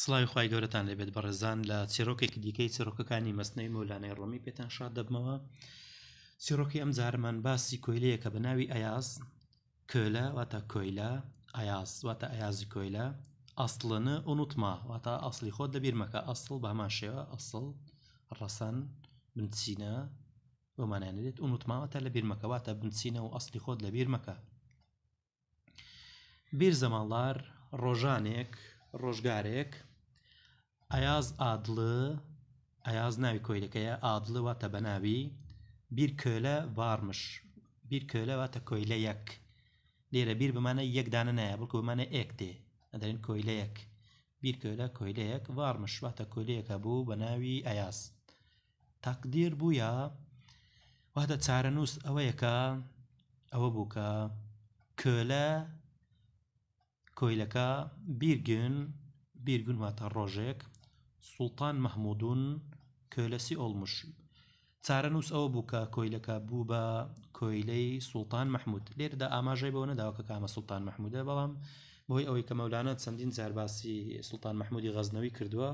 سڵاوی خی گەورەتان لەبێت بەڕێزان لە چێرۆکێکی دیکەی چێرۆکەکانی مەستنەی مولانەی ڕۆمی پێتان شاد دەبمەوە چێرۆکی ئەم جارمان باسی کۆیلەیە کە بەناوی ئەیاز کۆلە واتە کۆیلا ئەیاز واتە ئەیازی کۆیلا ئەسڵنە ئۆنوتما واتە ئەسلی خۆت دەبیرمەکە ئەسڵ بەمان شێوە ئەسڵ ڕەسەن بنچینە بۆمانانێت ئۆنوتماوەتە لە بیرمەکەواتە بنچینە و ئەسلی خۆت لە بیرمەکە بیر زەماڵار ڕۆژانێک ڕۆژگارێک ئاز ئادڵە ئاز ناوی کۆیلەکەیە ئادڵە واتە بەناوی بیرکۆلە وارمش بیرکۆلە واتە کۆیلە یەک لێرە بیر بمانە یەکدانە نایە بڵکو بمانە ئێک دێ ئەدەرین کۆیلە یەک بیرکۆلە کۆیلە یەک وارمش واتە کۆلەیەەکە بوو بە ناوی ئاز تەقدیر بووە واتە چارە نووس ئەوەیەکە ئەوە بووکە کۆلە کۆیلەکە بیرگن بیرگون واتە ڕۆژێک سوڵتان مەحمودون کە لەسی ئۆڵمش چارە نووس ئەوە بوو کە کۆیلەکە بوو بە کۆیلەی سوڵتان مەحمود لێردا ئاماژەی بەوە نەداوە کە کامە سوڵتان مەحمودە بەڵام بۆی ئەوەی کە مەولانە چەندین جارباسی سوڵتان مەحمودی غەزنەوەی کردووە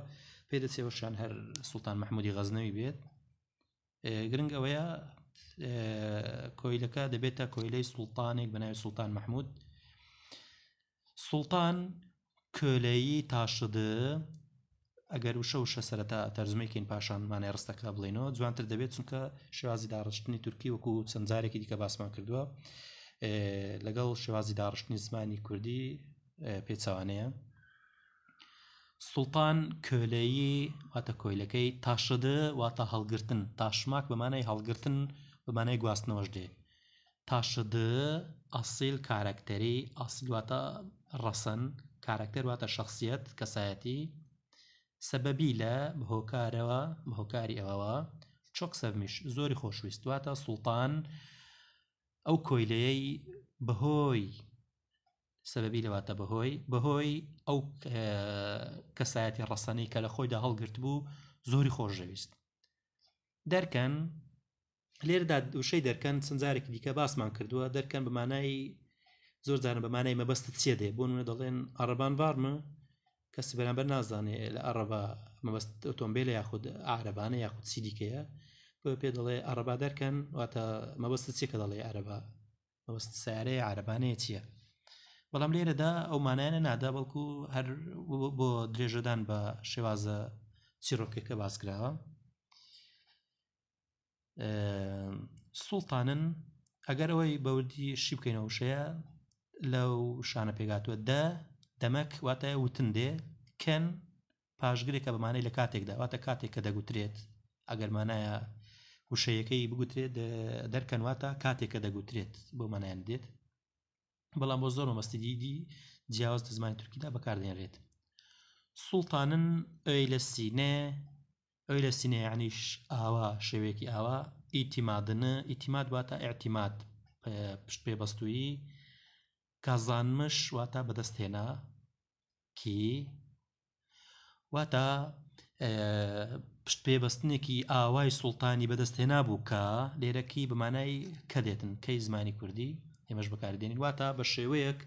پێدەچێوەشان هەر سوڵتان مەحمودی غەزنەوی بێت گرنگ ئەوەیە کۆیلەکە دەبێتە کۆیلەی سوڵتانێک بەناوی سوڵتان مەحمود سوڵتان کۆلەیی تاشدە ئەگەر وشە وشە سەرەتا تەرزمەیکەین پاشانمانای ڕستەکە بڵێنەوە جوانتر دەبێت چونکە شێوازی داڕشتنی تورکی وەکو چەندجارێکی دیکە باسمان کردووە لەگەڵ شێوازی داڕشتنی زمانی کوردی پێچوانەیە سوڵتان کۆلەیی واتە کۆیلەکەی تاشدە واتە هەڵگرتن تاشماک بەمانای هەڵگرتن بەمانای گواستنەوەش دێ تاشدە ئەسیل کارکتەری ئاسیلواتە ڕەسەن کارکتەر واتە شخصیت کەسایەتی سەبەبی لە هۆکارەوە هۆکاری ئەوەوە چۆک سەمیش زۆری خۆشویستواتە سوڵتان ئەو کۆیلەیەی بەهۆی سەبەبی لەواتە بەهۆی بەهۆی ئەو کەسایەتی ڕەسەنەی کە لە خۆیدا هەڵگرت بوو زۆری خۆشەویست دەرکەن لێردا دووشەی دەرکەن چەندجارێکی دیکە باسمان کردووە دەرکەن بمانایی زۆر زانە بەمانەی مەبەستە چێ دێ بۆ نوە دەڵێن ئەڕبان وارمە کەس بەرامبەر نازانێ لە ئەڕبا مەبەست ئۆتۆمبیل یاخود عربانە یاخود سیدیکەیە بۆ پێ دەڵێ ئەڕبا دەرکەن واتە مەبەستە چێکە دەڵێ عربا مەبەست سیارەیە عربانەیە چییە بەڵام لێرەدا ئەو مانایانە نادا بەڵکو هەر بۆ درێژەدان بە شێوازە چیرۆکەکە باسکراوە سوڵتانن ئەگەر ئەوەی بەوردی شی بکەینەوەشەیە لەو شانە پێگاتووە دە دەمەک واتە وتن دێ کەن پاشگرێکە بەمانەی لە کاتێکدا واتە کاتێک کە دەگوترێت ئەگەرمانایە وشەیەەکەی بگوترێت دەرکەن واتە کاتێک کە دەگوترێت بۆ مانایان دێت بەڵام بۆ زۆر مەستیدیدی جیاواز دەزمانی تورکیدا بەکاردێنرێت سوڵتانن ئەوی لە سینێ ئەوی لە سینێ عنیش ئاوا شێوێکی ئاوا ئیتیمادنە ئیتیماد واتە ئاعتیمات پشت پێبەستویی کازانمش واتە بەدەستهێنا کی واتە پشت پێبەستنێکی ئاوای سوڵتانی بەدەستهێنا بوو کە لێرەکی بمانای کەدێتن کەی زمانی کوردی ئێمەش بەکاردێنین واتە بە شێوەیەک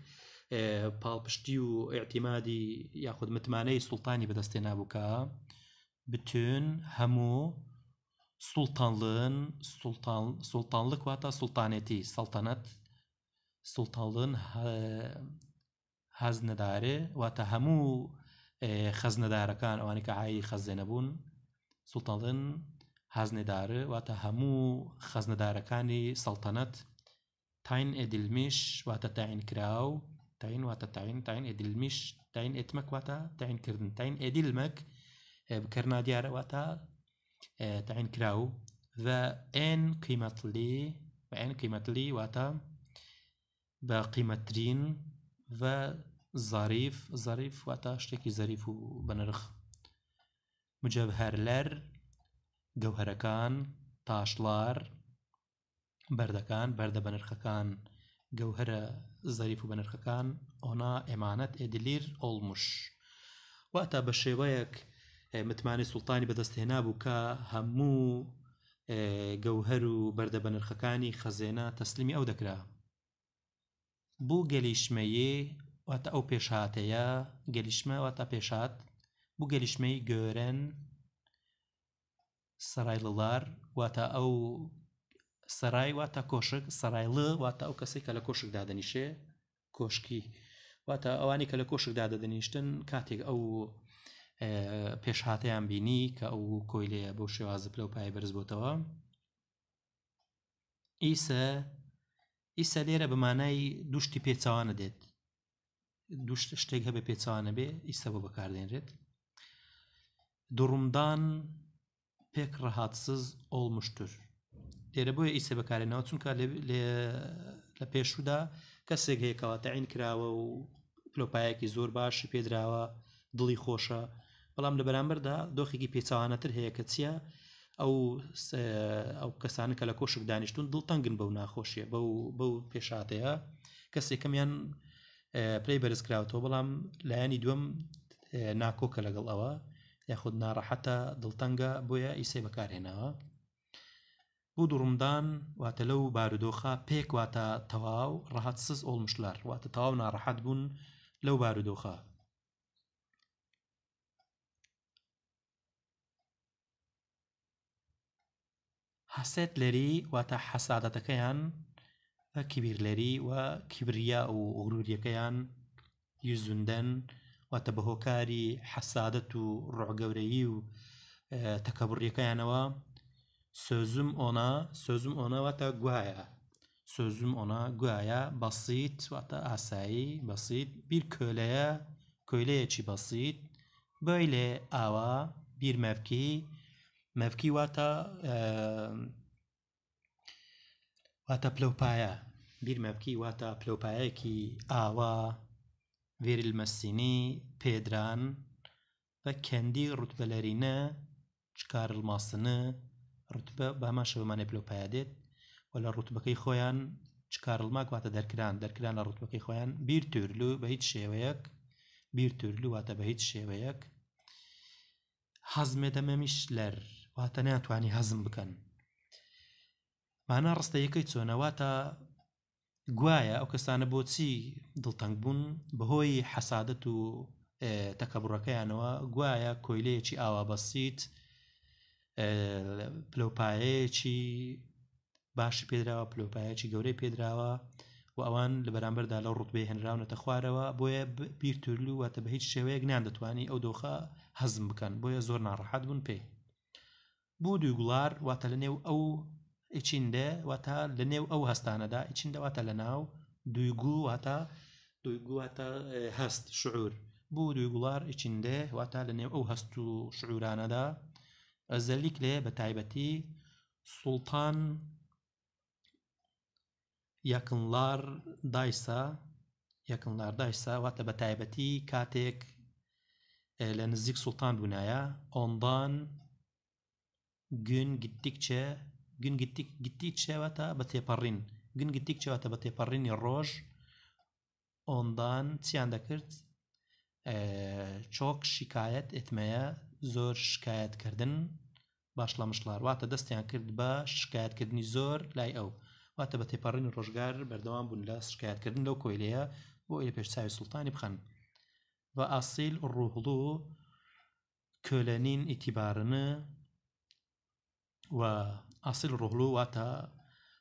پاڵپشتی و اعتیمادی یاخود متمانەی سوڵتانی بەدەستێنا بووکە بتون هەموو سوڵتانلن سوڵتانلک واتە سوڵتانێتی سەڵتەنەت سڵتاڵن حەزنەدارێ واتە هەموو خەزنەدارەکان ئەوانی کە ئاایی خەزێنەبوون سڵتاڵن حەزنێدارە واتە هەموو خەزنەدارەکانی سەڵتەنەت تاین کانی سلطنت تاین کرا و تاین کراو تاین و تاین تاین ئێدلمیش تاین ئێتمەک واتە تاینکردن تاین بکرنا بکردنا و تا اه، تاین اه، اه، کراو و این قیمت لی و این قیمت لی و واتە بە قیمەترین بە زاریف زەریف واتە شتێکی زەریف و بەنرخ مجەبهەرلەر گەوهرەکان تاشلار بەردەکان بەردە بەنرخەکان گەوهرە زەریف و بەنرخەکان ئۆنا ئەمانەت ئێدلیر ئۆڵمش واتە بە شێوەیەک متمانی سوڵتانی بەدەستهێنا بوو کە هەموو گەوهر و بەردە بەنرخەکانی خەزێنە تەسللیمی ئەو دەکرا بوو گەلیشمەیە واتە ئەو پێشهاتەیە گەلیشمە واتە پێشات بوو گەلیشمەی گۆرن سەرای لەڵار واتە ئەو سەرای واتە کۆشک سەرایڵە واتە ئەو کەسێک کە لە کۆشکدا دەنیشێ کۆشکی واتە ئەوانی کە لە کۆشکدا دەدەنیشتن کاتێک ئەو پێشهاتەیان بینی کە ئەو کۆیلەیە بەو شێوازە پلە و پای بەرز بۆتەوە ئیسە ئیسە لێرە بەمانای دوشتی پێچوانە دێت دوشت شتێک هەبێ پێچوانە بێ ئیسە بۆ بەکاردێنرێت دوڕمدان پێک ڕەهاتسز ئۆڵ مشتور لێرە بۆیە ئیسە بەکارێنەوە چونکە لە پێشودا کەسێک هەیەکەوە تەعین کراوە و پلۆپایەکی زۆر باشی پێدراوە دڵی خۆشە بەڵام لە بەرامبەردا دۆخێکی پێچوانەتر هەیە کە چییە ئەو ئەو کەسانە کە لە کۆشک دانیشتون دڵتەنگن بەو ناخۆشیە بەو بەو پێشاتەیە کەسێکەمیان پری بەرزکراوتەوە بەڵام لایەنی دووەم ناکۆکە لەگەڵ ئەوە یاخود ناڕەحەتە دڵتەنگە بۆیە ئیسێ بەکارهێناوە بوو دوڕمدان واتە لەو بارودۆخە پێک واتە تەواو ڕەحەت سز ئۆڵمشلار واتە تەواو ناڕەحەت بوون لەو بارودۆخە حەسێتلەری واتە حەسادەتەکەیان کیبیرلەری و کیبریا و غروریەکەیان یزوندەن واتە بەهۆکاری حەسادەت و ڕۆگەورەیی و تەکەبڕیەکەیانەوە سۆزم ئۆنا سۆزم ئۆناواتە گوایە سۆزم ئۆنا گوایە بەسییت واتە ئاسایی بەسییت بیر کۆلەیە کۆیلەیەکی بەسییت بۆی لێ ئاوا بیر مەفکی مەفکی واتە واتە پلوپایە بیرمە بکی واتە پلوپایەکی ئاوا وێرلمەسینی پێدران بە کەندی ڕوتبەلەرینە چکار ماسنە ڕوتبە بامان شەوەمانێ پلوپایە دێت و لە ڕوتبەکەی خۆیان چکارڵماک واتە دەرکران دەرکران لە ڕوتبەکەی خۆیان بیرتورلو بە هیچ شێوەیەک بیرتورلو واتە بە هیچ شێوەیەک حەزمێ دەمەمیش لەر واتە ناتوانانی هەزم بکەن مانە ڕستەیەکەی چۆنەواتە گوایە ئەو کەسانە بۆچی دڵتەنگ بوون بەهۆی حەسادت و تەکەبڕەکەیانەوە گوایە کۆیلەیەکی ئاوابەسییت پلوپایەیەکی باشی پێدراوە پلوپایەکی گەورەی پێدراوە و ئەوان لە بەرامبەردا لە ڕوتبێ هێنراونەتە خوارەوە بۆیە بیرتورلو واتە بە هیچ شێوەیەک نان دەتوانانی ئەو دۆخە هەزم بکەن بۆیە زۆر ناڕەحەت بوون پێی بوو دوی گوڵار واتە لە نێو ئەو içinde vata lë nev ئەو هەستانەدا ئیچندەواتە لە ناو دویگو هەتا دویگو هەتا هەست شعور بوو دویگوڵار ئیچندێ واتا لە نێو ئەو هەست و شعورانەدا ئەزەلیک لێ بە تایبەتی سوڵتان یەکنلار دایسا یەکنلار دایسا واتە بە تایبەتی کاتێک لە نزیک سوڵتان بوونایە ئۆندان گون گتتیکچە گنگتیک گتیت شێوەتە بە تێپەڕین گنگتیک چێتە بە تێپەڕینی ڕۆژ ئۆندان چیان دەکرد چۆک شکایەت ئتمەیە زۆر شکایەتکردن باش لە مشلار واتە دەستیان کرد بە شکایەتکردنی زۆر لای ئەو واتە بە تێپەڕین ڕۆژگار بەردەوام بوون لە شکایەتکردن لەو کۆیلەیە بۆ ئەی لە پێشساوی سوڵتانی بخەن و ئاسیل ڕوهڵوو کۆلەنین ئیتیبارنە و رهلو واتا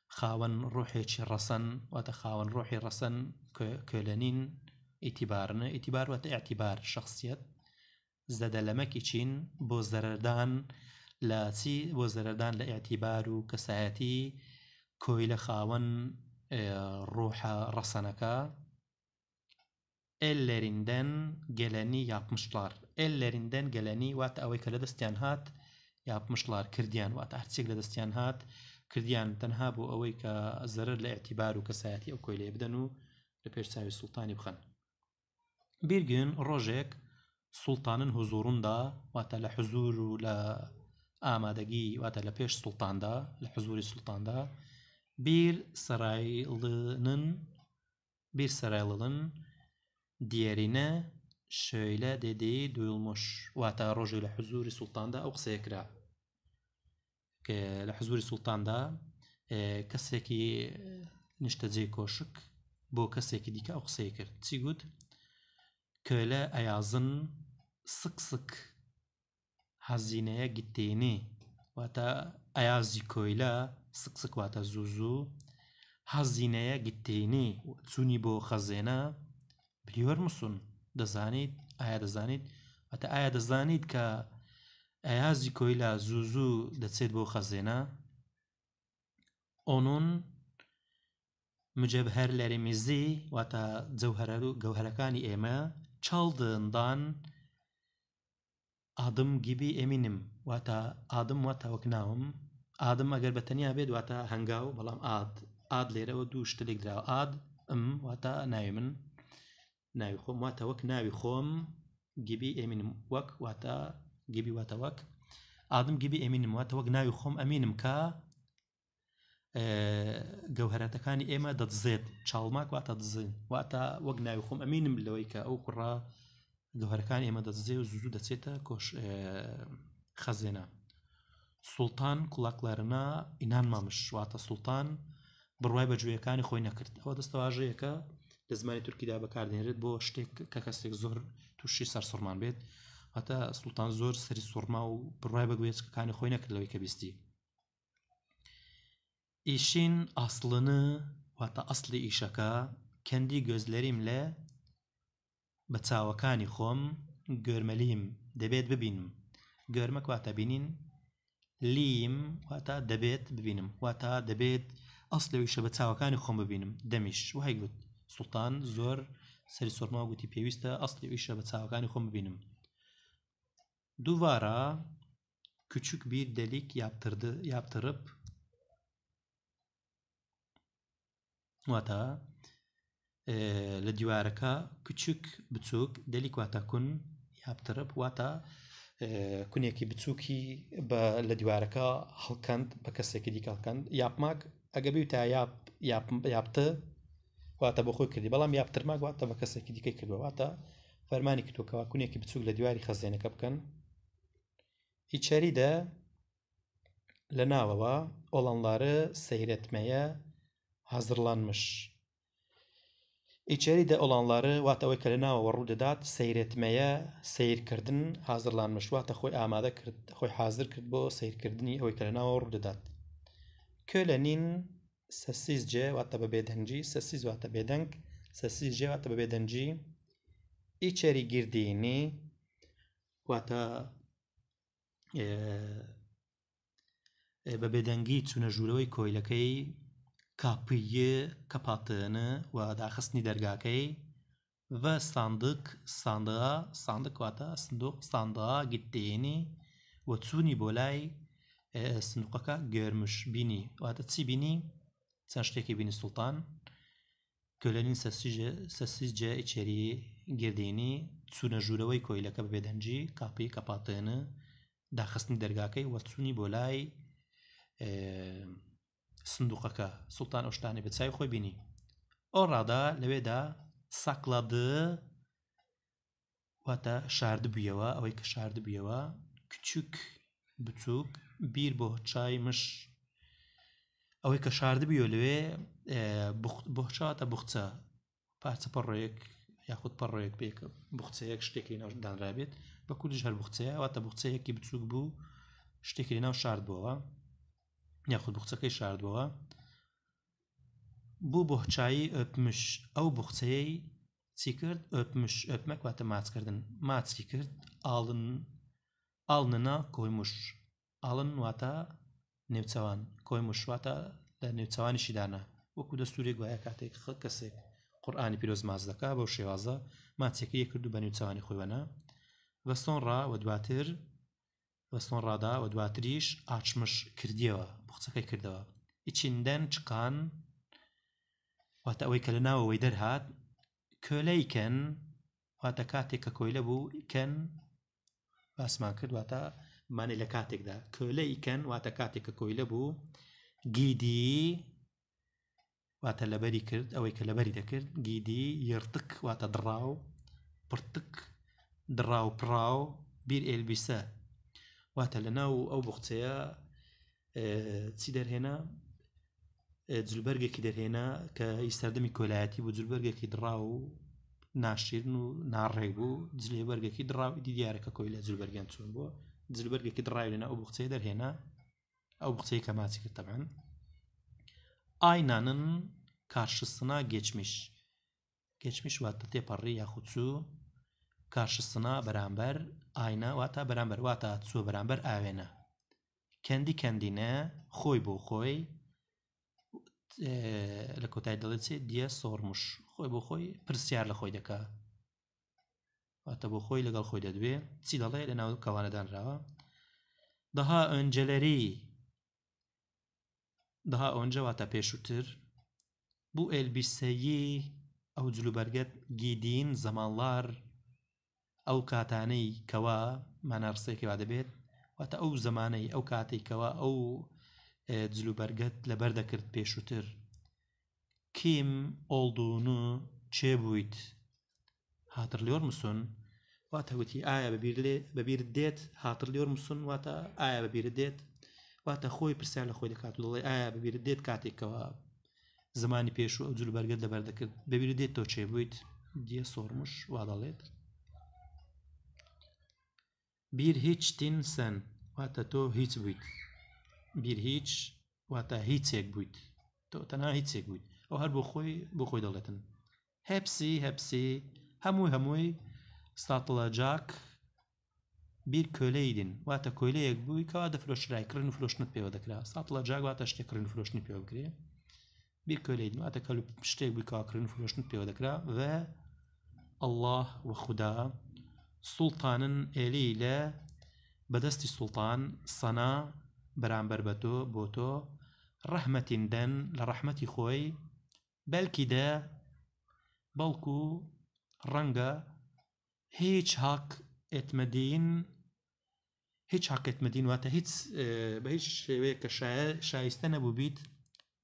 خاون روحي رسن واتا خاون روحي رسن كولنين کۆلەنین ئیتیبارنە واتا اعتبار ئاعتیبار شخصیت زەدەلەمەکی چین بو زردان لا چی بو زردان لاعتبار ئاعتیبار كويل خاون آه، روح رسنكا اللرندن ڕۆحە ڕەسەنەکە ئەللەریندەن گەلەنی یاپمشلار ئەللەریندەن گەلەنی واتە هات یا مشلار کردیان واتە هەرچێک لە دەستیان هات کردیان تەنها بۆ ئەوەی کە زەرر لە ئەتیبار و کەسایەتی ئەو کۆی لێ بدەن و لە پێشچوی سوڵتانی بخەن بیرگن ڕۆژێک سوڵتانن حزوروندا واتە لە حزور و لە ئامادەگی واتە لە پێش سوڵتاندا لە حزوری سوڵتاندا بیر سەرایڵنن بیر سەرایڵن دیێرینە شەیلا دێدەیە دوڵمۆش واتە ڕۆژی لە حزوری سوڵتاندا ئەو قسەیەکرا کە لە حزوری سوڵتاندا کەسێکی نیشتەجێ کۆشک بۆ کەسێکی دیکە ئەو قسەی کرد چی گوت کە لە ئەیازن سکسک حەزینەیە گتێنێ واتە ئەیازی کۆیلا سکسک واتە زووزوو حەزینەیە گتێنێ چوونی بۆ خەزێنە بریوەرمسون دەزانیت ئایا دەزانیت ئەتە ئایا دەزانیت کە ئەیازی کۆیلا زوو زوو دەچێت بۆ خەزێنە ئۆنون مجەب هەر لەرێمیزی واتە جەوهرە و گەوهرەکانی ئێمە چاڵدندان ئادم گیبی ئەمینم واتە ئادم واتەوەک ناوم ئادم ئەگەر بە تەنیا بێت واتە هەنگاو بەڵام ئاد ئاد لێرەوە دوو شتێک درا ئاد ئەم واتە ناوی من ناوی خۆم واتە وەک ناوی خۆم گیبی ئەمینم وەک واتە گیبی واتە وەک ئادم گیبی ئەمینم واتە وەک ناوی خۆم ئەمینم کە گەوهرەتەکانی ئێمە دەدزێت چاڵماک واتە دزین واتە وەک ناوی خۆم ئەمینم لەوەی کە ئەو کوڕ گەوهرەکان ئێمە دەدزێ و زوو دەچێتە کۆش خەزێنە سوڵتان کوڵاکلارنا ئینان مامش واتە سوڵتان بڕوای بەجویەکانی خۆی نەکرد ئەوە دەستەواژەیەەکە لە زمانی تورکیدا بەکاردێنرێت بۆ شتێک کە کەسێک زۆر تووشی سەر سوورمان بێت هەتا سوڵتان زۆر سەری سوورما و بڕای بەگوێچکەکانی خۆی نەکردەوەی کە بیستی ئیشین ئاسڵنە واتە ئەسلی ئیشەکە کەندی گۆزلەریم لە بە چاوەکانی خۆم گۆرمەلیم دەبێت ببینم گەرمە کواتە بینین لیم واتە دەبێت ببینم واتە دەبێت ئەسلەویشە بە چاوەکانی خۆم ببینم دەمیش وهی گوت سوڵتان زۆر سەری سۆرما گوتی پێویستە ئەسلی ئیشە بە چاوەکانی خۆم ببینم دووارە küçük bir delik yaptırdı yaptırıp واتە لە دیوارەکە کچک بچووک دەلیک واتە کون یاپترب واتە کونێکی بچووکی بە لە دیوارەکە هەڵکەند بە کەسێکی دیکەڵکەند یاپماک ئەگەبی تا یاپتە واتە بۆ خۆی کردی بەڵام یاپترماگواتە بە کەسێکی دیکەی کردوواتە فەرمانی کردوکەوا کوونێکی بچوک لە دیواری خەزێنەکە بکەن ئیچەریدا لە ناوەوە ئۆڵەنلارە سەیرەتمەیە حەزرلانمش ئیچەریدا ئۆڵانلارە واتەوەی کە لە ناوەوە ڕوودەدات سەیرەتمەیە سیرکردن حاضرلان مشواتە خۆی ئامادە کرد خۆی حاضر کرد بۆ سیرکردنی ئەوەی کە لە ناوە ڕوودەدات کە لە نین sessizce ve hatta bebedenci, sessiz ve hatta bedenk, sessizce ve hatta bedenci içeri girdiğini ve hatta e, e, bebedengi içine jüloy koylakayı kapıyı kapattığını ve dahasını dergakayı ve sandık sandığa sandık ve hatta sandık sandığa gittiğini ve tuni bolay e, sundukaka görmüş bini ve hatta bini sen Şreki bin Sultan kölenin sessizce, sessizce içeri girdiğini, Tsune Jurevay koylaka bedenci kapıyı kapattığını, dahasını dergakayı ve Tsuni Bolay e, sundukaka Sultan Oştani Betsay koy bini. Orada Leveda sakladığı vata şardı büyeva, avayka şardı büyeva küçük butup bir bohçaymış ئەوەی کە شاردبیۆ لەوێ بۆچاتە بخچە پارچە پەڕۆیەک یاخود پەڕۆیەک بێک بخچەیەک شتێکی ناو دانرابێت بە کوردیش هەر بخچەیە واتە بخچەیەکی بچووک بوو شتێکی ناو شارد شاردبەوە یاخود بخچەکەی شارد بووە بوو بۆچایی ئەپمش ئەو بخچەیەی چی کرد ئەپمش ئەپمەکواتە ماچکردن ماچی کرد ئاڵن ئاڵنە کۆی مش ئاڵن واتە نێوچەوان کۆی مشواتە لە نێوچەوانیشی دانا وەکو دەستوری گوایە کاتێک خ کەسێک قورآانی پیرۆز ماز دەکا بەو شێوازە ماچێکی کردو بە نێوچەوانی خۆیوەە بەستۆن ڕا و دواتر بەستۆن ڕادا و دواتریش ئاچمش کردیەوە بخچەکەی کردەوە ئیچیندەن چقان واتە ئەوەی کە لە ناوەوەی دەرهات کۆلەیکەن واتە کاتێک کە کۆیلە بوو کەن باسمان کردواتە مانێ لە کاتێکدا کۆلە ئیکەن واتە کاتێککە کۆیلە بوو گیدی واتە لەبەری کرد ئەوەی کە لەبەری دەکرد گیدی یرتک واتە دراو پرتک دراو پراو بیر ئێلبیسە واتە لە ناو ئەو بخچەیە چی دەرهێنا جلبەرگێکی دەرهێنا کە ئیسەردەمی کۆلایەتی بۆ جلبەرگێکی دراو ناشرن و ناڕێک بوو جلێبەرگێکی دراوی دیارەکە کۆی لە جلبەرگیان چون بووە جلبەرگێکی دڕاوی لەنە ئەو بخچەی دەرهێنا ئەو بخچەی کە ماچی کرد تەبان ئاینانن کارشستنا گێچمیش گەچمیش واتە تێپەڕی یاخودچوو کارشستنا بەرامبەر ئاینا واتە بەرامبەر واتە چوە بەرامبەر ئاوێنە کەندی کەندینە خۆی بۆ خۆی لە کۆتای دەڵێت دیە سۆرمش خۆی بۆ خۆی پرسیار لە خۆی دەکات واتە بۆ خۆی لەگەڵ خۆی دەدوێ چی دەڵێ لە ناو کەوانەدانراوە دەها ئەنجەلەری دەها ئەوەنجە واتە پێشووتر بوو ئێلبیسەیی ئەو جلوبەرگەت گیدین زەمانڵار ئەو کاتانەی کەوا مانارسێکیوا دەبێت واتە ئەو زمانەی ئەو کاتێکەوە ئەو جلوبەرگەت لەبەردەکرد پێشووتر کیم ئۆڵدون و چێ بوویت هاتر لۆر مسون واتەوتی ئایا بەبییر دێت هاتر لۆر مسون واتە ئایا بەبییر دێت واتە خۆی پرسیان لە خۆی دەکات لڵێ ئایا بەبییر دێت کاتێکەوە زمانی پێش و جل بەرگت لەبەر دەکرد بەبییر دێت تۆ چێ بوویت دیە سۆرمش وا دەڵێت بیر هیچ تین سن واتە تۆ هیچ بوویت بیر هیچ واتە هیچێک بوویت تۆ تەنها هیچێک بوویت ئەو هەر بۆ خۆی بۆ خۆی دەڵێتن هەپسی هەپسی واتا هەمووی ساتڵە جاک بیر کۆلەیدن واتە کۆلەیەک بووی کەوا دەفرۆشرای کردن و فرۆشتنت پێوە دەکرا ساتڵە جاک واتە شتێکردن فرۆشتنی پێوە بکرێ بیر واتا واتە کەل شتێک بووی کاکردن و فرۆشتنت پێوە دەکرا و الله وەخدا سوڵتانن ئێلی لە بەدەستی سوڵتان سەنا بەرامبەر بە تۆ بۆ تۆ ڕەحمەتین دەن لە ڕەحمەتی خۆی بەلکی دە بەڵکو ڕەنگە هیچ هاک ئێتمەدین هیچ حقێتمەدین واتە هیچ بە هیچ شێوەیە کە شایستە نەبوو بیت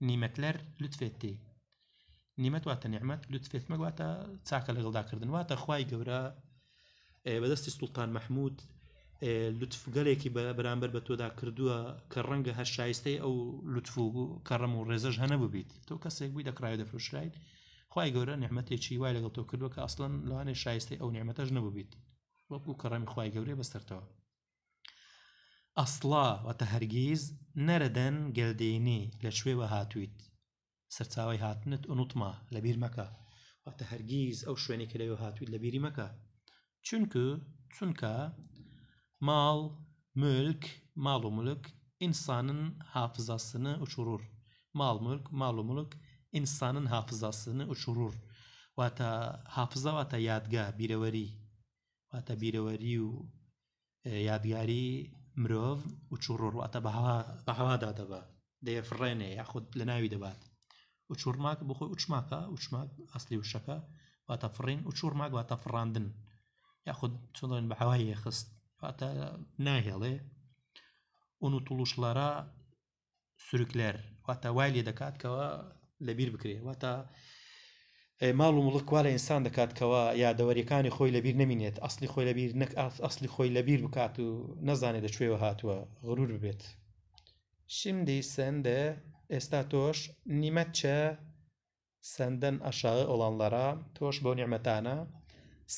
نیمەتلەر لوتفێتی نیمەت واتە نیحمەت لوتفێت مەگواتە چاکە لەگەڵداکردن واتە خی گەورە بەدەستی سوڵتان مححمود لوتفگەلێکی بەرامبەر بە تۆدا کردووە کە ڕەنگە هەر شایستەی ئەو لوتفو کەڕم و ڕێزەش هەنە ببیت تۆ کەسێک بووی دەکرای دەفرۆشرایت خی گەورە نعممەتێکی وای لەگەڵ تۆ کردووە کە ئەسڵەن لەوانێ شایستی ئەو نعممەتەش نەبووبیت وەکو کە ڕەمی خی گەورەی بەسەرەوە ئەسڵا وەتە هەرگیز نەرەدەن گەلدێنی لە شوێوە هاتوویت سەرچاوی هاتنت ئونوتما لە بیر مەکە وەتە هەرگیز ئەو شوێنی کە لەوێ هاتوویت لە بیری مەکە چونکە چونکە ماڵ ملک ماڵ و ملک ئینسانن حافزاسنە ئوچڕور ماڵ ملک ماڵ و ملک ئینسانن حافزاسن و شرور واتە حافزە واتە یادگا بیرەوەری واتە بیرەوەری و یادگاری مرۆڤ و چڕۆر واتە بە هەوادا دەبە دەیەفڕێنێ یاخود لە ناوی دەبات و چورماک بخۆی وچماکە وچماک ئەاصلی وشەکە واتە فڕین و چورماک واتە فڕاندن یاخود چڵێن بە هەوای خست واتە ناهێڵێ ئون و توڵوشلارە سرکلەر واتە وای لێ دەکاتکەوە لەبییر بکرێ واتە ماڵ و مڵک کوالە ئینسان دەکاتکەوە یادەوەریەکانی خۆی لەبییر نمینێت ئەسلی خۆی لەبییر نەک ئەسلی خۆی لەبییر بکات و نەزانێت دەکوێوە هاتووە غرور ببێت شیمدی سندە ئێستا تۆش نیمەت چە سندەن ئەشاğı ئۆڵانلەرە تۆش بۆ نیعممەتانە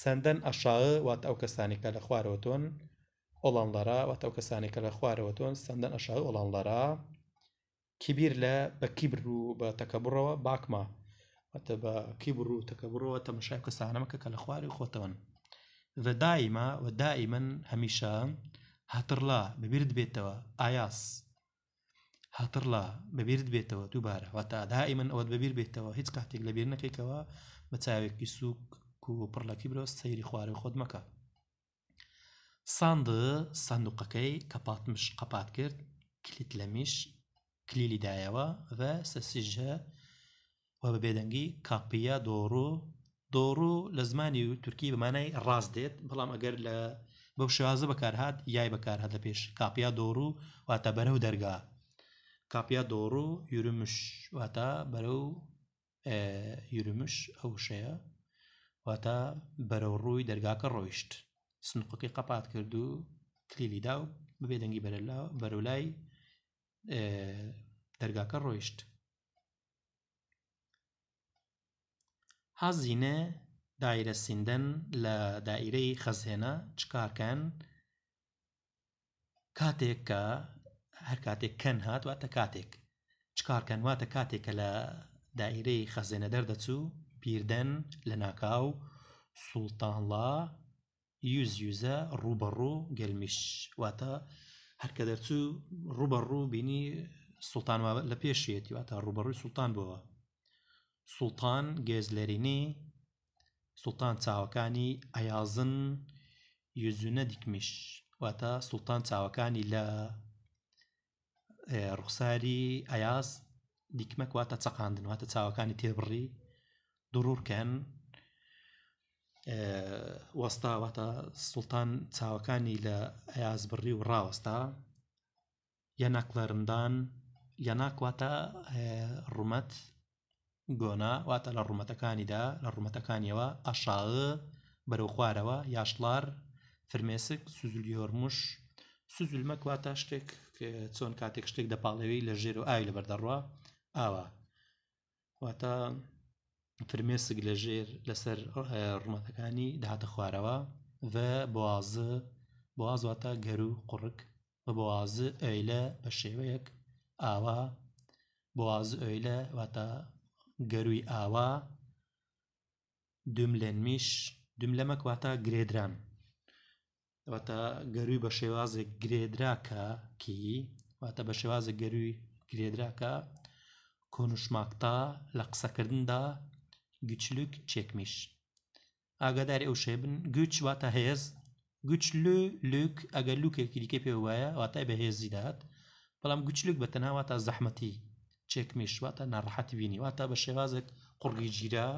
سندەن ئەشاğı وات ئەو کەسانێکە لە خوارەوەتۆن ئۆڵانلەرە وات ئەو کەسانێکە لە خوارەوەتۆن سندەن ئەشاğı ئۆڵانلەرە كبير لا بكبر کیبر و بە تەکەبڕەوە باکما ئەتە بە کیبر و تەکەبڕەوە تەمەشای کەسانەمەکە کە لە خواری خۆتەوەن و ودائما ودائما دای هترلا ببرد بيتوا ببیرت بێتەوە ئایاس هەترلا بەبیرت بێتەوە دووبارە و تا دای من ئەوەت بەبییر بێتەوە هیچ کاتێک لەبییر نەکەیتەوە بە چاوێکی سوک و پڕلەکی برۆست سەیری خوارە خۆت مەکە ساند سندوقەکەی کەپاتمش قەپات کرد کلیت کلیلی دایەوە və سەسیژە و بە بێدەنگی کاپیا دۆڕۆ دۆڕۆ لە زمانی و تورکی بەمانای ڕاست دێت بەڵام ئەگەر لە بەو شازە بەکارهات یای بەکارهات لە پێش کاپیا دۆڕ و واتە بەرە و دەرگا کاپیا دۆڕ و یورمش واتە بەرە و یورمش ئەو شەیە واتە بەرەو ڕووی دەرگاکە ڕۆیشت سنقۆکی قەپات کرد و کلیلیدا و ببێ دەنگی بەرەلا بەرەولای دەرگاکە ڕۆیشت حەزینە دایرە سیندەن لە دائیرەی خەزهێنە چکارکەن کاتێک کە هەر کاتێک کەن هات واتە کاتێک چکارکەن واتە کاتێکە لە دائیرەی خەزێنە دەردەچوو پیردەن لە ناکاو سوڵتانڵا یوز یوزە ڕوبەڕوو گەلمیش واتە هەرکە دەرچوو ڕوبەڕوو بینی سوڵتان لە پێشیەتی واتە ڕوبەڕووی سوڵتان بووە سوڵتان گێزلەرینی سوڵتان چاوەکانی ئەیازن یزونە دیکمیش واتە سوڵتان چاوەکانی لە ڕوخساری ئەیاز دیکمەک واتە چەقاندن واتە چاوەکانی تێبڕی دروورکەن وەستاوەتە سوڵتان چاوەکانی لە ئەاز بڕی و ڕاوەستا یە نەکلەرندان یە ناکواتە ڕومەت گۆنا واتە لە ڕومەتەکانیدا لە ڕومەتەکانیەوە ئەشاغ بەرەو خوارەوە یاشلار فرمێسک سوزولیۆرمش سوزولمەکواتە شتێک چۆن کاتێک شتێک دەپاڵەوەی لە ژێر و ئاوی لە بەردەڕوە ئاوە واتە فرمێسک لە ژێر لەسەر ڕمەتەکانی داهاتە خوارەوە بە بوازە بوازواتە گەر و قڕک بە بوازە ئەیلە بە شێوەیەک ئاوا بواز ئەیلە واتە گەروی ئاوا دوم لێنمیش دوم لەمەک واتە گرێدران واتە گەروی بە شێوازێک گرێدراکە کی واتە بە شێوازە گەروی گرێدراکە کۆنشماکتا لە قسەکردندا güçlük çekmiş. ئاگادار ئەو شێبن گوچ واتە هێز گوچلو لوک ئەگەر لوکێکی دیکە پێ وایە واتای بە هێزی دات بەڵام گوچلوک بە تەناواتە زەحمەتی چێکمیش واتە ناڕحەت بینی واتە بە شێوازێک قڕگی گیرا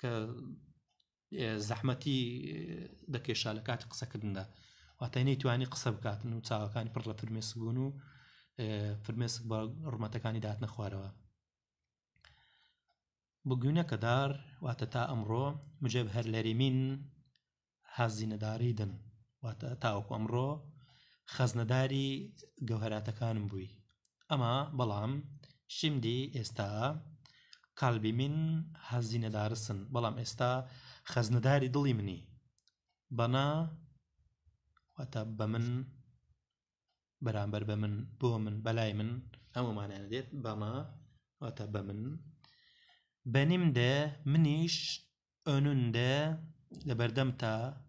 کە زەحمەتی دەکێشا لە کاتی قسەکردندا واتای نەیتوانی قسە بکاتن و چاوەکانی پڕ لە فرمێسبوون و فرمێسک بە ڕمەتەکانی دات نەخوارەوە بگوینەکە دار واتە تا ئەمڕۆ مجێب هەر لەریمین حەزینەداری دن واتە تاوەکو ئەمڕۆ خەزنەداری گەوهراتەکانم بووی ئەمە بەڵام شیمدی ئێستا کالبی من حەزینەدارسن بەڵام ئێستا خەزنەداری دڵی منی بەنا واتە بە من بەرامبەر بە من بۆ من بەلای من هەمومانە دێت بەمە واتە بە من benim de miniş önünde leberdem ta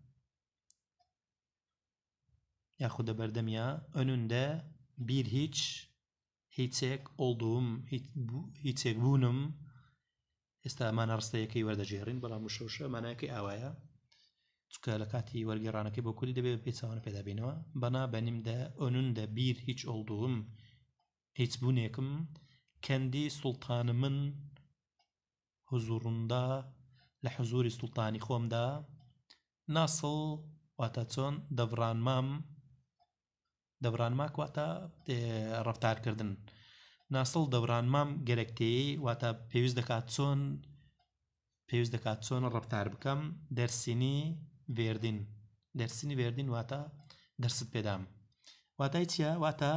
yaxud da berdem ya önünde bir hiç hiçek olduğum hiç, bu, hiçek bunum ئێستا ئەمانە ڕستەیەەکەی وەردەژێڕین بەڵام شەوشە مانایەکەی ئاوایە چکە لە کاتی وەرگێڕانەکەی بۆ کولی دەبێت پێچوانە پێدابینەوە بەنا بەنیمدا ئۆنوندە بیر هیچ ئەڵدوم هیچ بوونێکم کەندی سوڵتانە من حزورندا لە حزوری سوڵتانی خۆمدا ناسڵ واتە چۆن دەڤڕانمام دەبرانماک واتە ڕفتارکردن ناسڵ دەبرانمام گەرەکتەیە واتە پێویست دەکات چۆن پێویست دەکات چۆن ڕفتار بکەم دەرسینی وێردین دەرسینی وێردین واتە دەرست پێدام واتای چیە واتە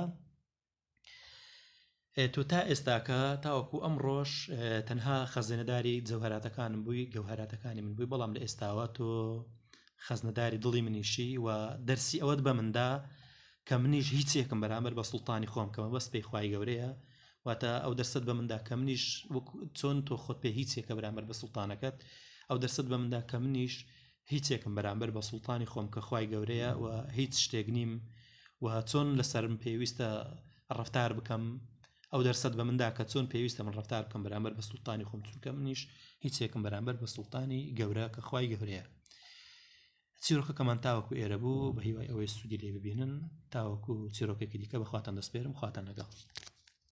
تۆ تا ئێستاکە تاوەکو ئەم ڕۆژ تەنها خەزێنەداری جەوهراتەکانم بووی گەوهراتەکانی من بووی بەڵام لە ئێستاوە تۆ خەزنەداری دڵی منیشی و دەرسی ئەوەت بە مندا کە منیش هیچیەکەم بەرامبەر بە سوڵتانی خۆم کەمە بەست پێی خی گەورەیە واتە ئەو دەرسەت بە مندا کە منیش چۆن تۆ خۆت پێ هیچیەکە بەرامبەر بە سوڵتانەکەت ئەو دەرسەت بە مندا کە منیش هیچێکم بەرامبەر بە سوڵتانی خۆم کە خی گەورەیە و هیچ شتێک نیم و چۆن لەسرم پێویستە ڕفتار بکەم ئەو دەرسەد بە مندا کە چۆن پێویستە من ڕفتار بکەم بەرامبەر بە سوڵتانی خۆم چونکە منیش هیچێکم بەرامبەر بە سوڵتانی گەورە کە خی گەورەیە چیرۆکە کەمان تاوەکو ئێرە بوو بە هیوای ئەوەی سوودی لێ ببینن تاوەکو چیرۆکێکی دیکە بەخواتان دەستپێرم خواتان لەگەڵ.